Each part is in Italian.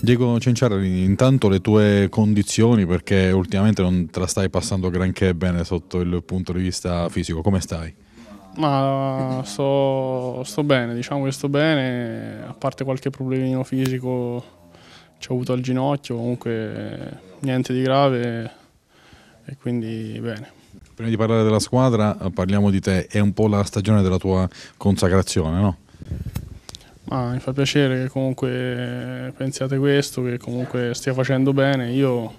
Diego Cenciardi, intanto le tue condizioni, perché ultimamente non te la stai passando granché bene sotto il punto di vista fisico, come stai? Ma sto, sto bene, diciamo che sto bene, a parte qualche problemino fisico che ho avuto al ginocchio, comunque niente di grave e quindi bene. Prima di parlare della squadra parliamo di te, è un po' la stagione della tua consacrazione, no? Ma mi fa piacere che comunque pensiate questo, che comunque stia facendo bene. Io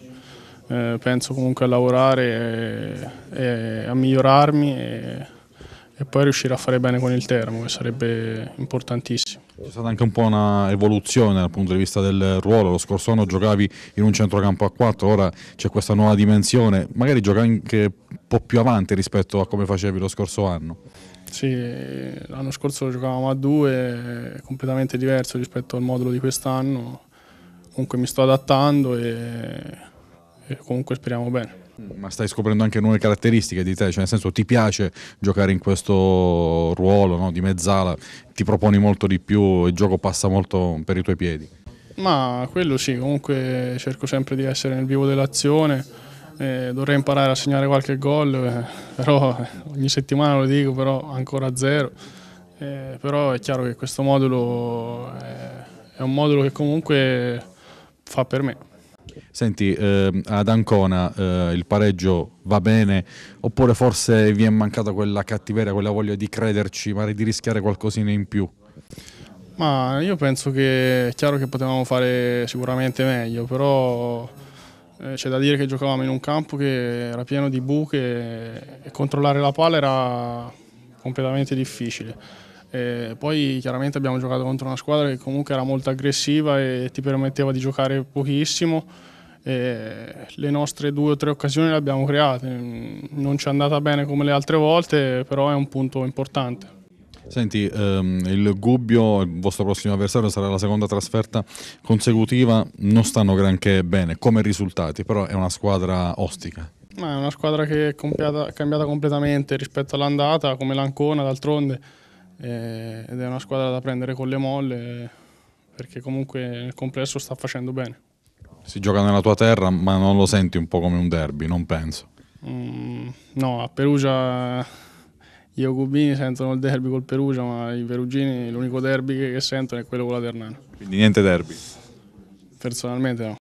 eh, penso comunque a lavorare e, e a migliorarmi e, e poi riuscire a fare bene con il termo, che sarebbe importantissimo. C'è stata anche un po' un'evoluzione dal punto di vista del ruolo, lo scorso anno giocavi in un centrocampo a 4, ora c'è questa nuova dimensione, magari gioca anche un po' più avanti rispetto a come facevi lo scorso anno. Sì, l'anno scorso giocavamo a 2, completamente diverso rispetto al modulo di quest'anno, comunque mi sto adattando e eh, comunque speriamo bene. Ma stai scoprendo anche nuove caratteristiche di te, cioè nel senso ti piace giocare in questo ruolo no? di mezzala, ti proponi molto di più, il gioco passa molto per i tuoi piedi. Ma quello sì, comunque cerco sempre di essere nel vivo dell'azione, eh, dovrei imparare a segnare qualche gol, eh, però eh, ogni settimana lo dico, però ancora zero. Eh, però è chiaro che questo modulo è, eh, è un modulo che comunque fa per me. Senti, eh, ad Ancona eh, il pareggio va bene oppure forse vi è mancata quella cattiveria, quella voglia di crederci, magari di rischiare qualcosina in più? Ma io penso che è chiaro che potevamo fare sicuramente meglio, però eh, c'è da dire che giocavamo in un campo che era pieno di buche e controllare la palla era completamente difficile. E poi chiaramente abbiamo giocato contro una squadra che comunque era molto aggressiva e ti permetteva di giocare pochissimo. E le nostre due o tre occasioni le abbiamo create, non ci è andata bene come le altre volte, però è un punto importante. Senti, ehm, il Gubbio, il vostro prossimo avversario, sarà la seconda trasferta consecutiva, non stanno granché bene come risultati, però è una squadra ostica. Ma è una squadra che è cambiata, cambiata completamente rispetto all'andata, come l'Ancona d'altronde eh, ed è una squadra da prendere con le molle perché comunque nel complesso sta facendo bene. Si gioca nella tua terra ma non lo senti un po' come un derby, non penso. Mm, no, a Perugia gli cubini sentono il derby col Perugia ma i perugini l'unico derby che sentono è quello con la Ternana. Quindi niente derby? Personalmente no.